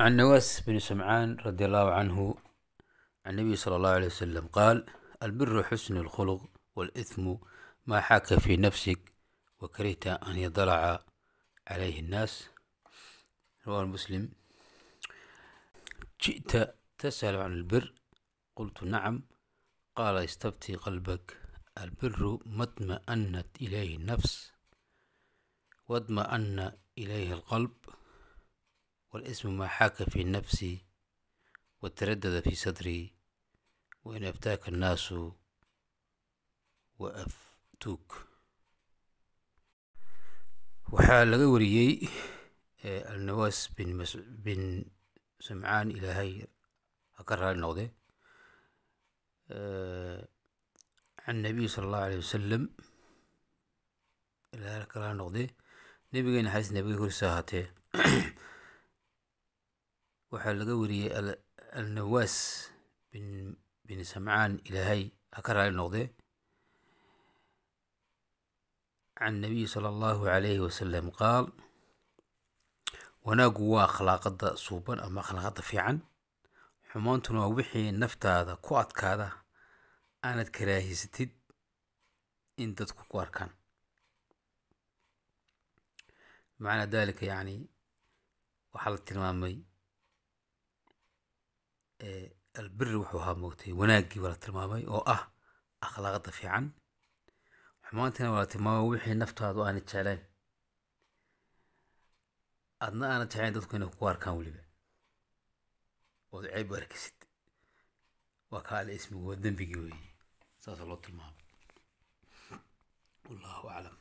عن نواس بن سمعان رضي الله عنه عن النبي صلى الله عليه وسلم قال البر حسن الخلق والإثم ما حاك في نفسك وكرهت أن يضرع عليه الناس رواه مسلم جئت تسأل عن البر قلت نعم قال استفتي قلبك البر ما اطمأنت إليه النفس واطمأن إليه القلب والاسم ما حاك في نفسي والتردد في صدري وإن أفتاك الناس وأفتوك waxaa laga wariyey alnawaas bin samcaan ilaahay ha ka raali noqde can nabiy sala allahu aleyh wasalam ilaahay ha ka raali noqde nebigeena xadiis nabiga horisa ahaatee waxaa laga wariyey alnawaas bin bin samcaan ilaahay ha ka raali noqdee can nabiyi sala allahu calayhi wasalam qaal wanaaggu waa akhlaaqada suuban ama akhlaaqada fiican xumaantuna waa wixii naftaada ku adkaada aanad karaahiysatid in dadku ku arkaan macnaa dalika yacni waxaa la tilmaamay Eh, albiri wuxuu ahaa moogtay wanaaggii waa la tilmaamay oo ah akhlaaqada fiican xumaantiina waa la tilmaamay wixii naftaadu aana jeclayn adna aana jeclayn dadku inay kugu arkaan weliba ood ceeb u arkisid waa kaa al ismigu waa dembigii weeye saasaa loo tilmaamay wallaahu aclam